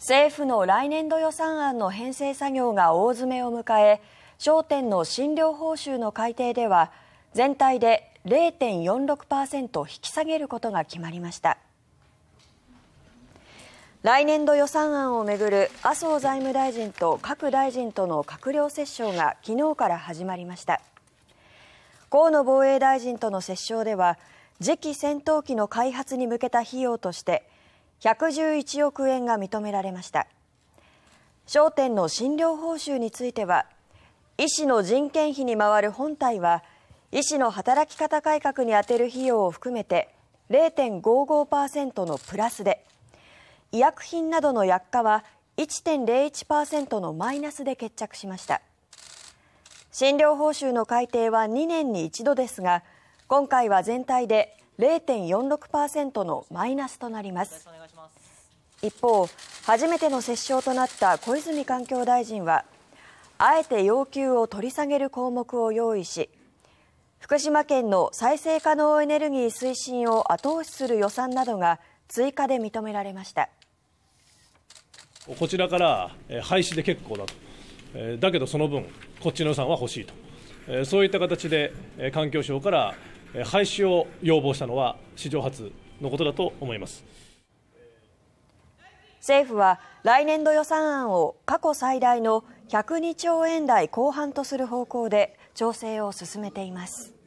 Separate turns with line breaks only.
政府の来年度予算案の編成作業が大詰めを迎え焦点の診療報酬の改定では全体で0.46％引き下げることが決まりました来年度予算案をめぐる麻生財務大臣と各大臣との閣僚折衝が昨日から始まりました河野防衛大臣との折衝では次期戦闘機の開発に向けた費用として111億円が認められました焦点の診療報酬については医師の人件費に回る本体は医師の働き方改革に充てる費用を含めて0.55%のプラスで医薬品などの薬価は1.01%のマイナスで決着しました診療報酬の改定は2年に1度ですが今回は全体で0.46％のマイナスとなります一方、初めての折衝となった小泉環境大臣はあえて要求を取り下げる項目を用意し福島県の再生可能エネルギー推進を後押しする予算などが追加で認められました
こちらから廃止で結構だと、だけどその分、こっちの予算は欲しいと、そういった形で環境省から廃止を要望したのは史上初のことだと思います
政府は来年度予算案を過去最大の102兆円台後半とする方向で調整を進めています。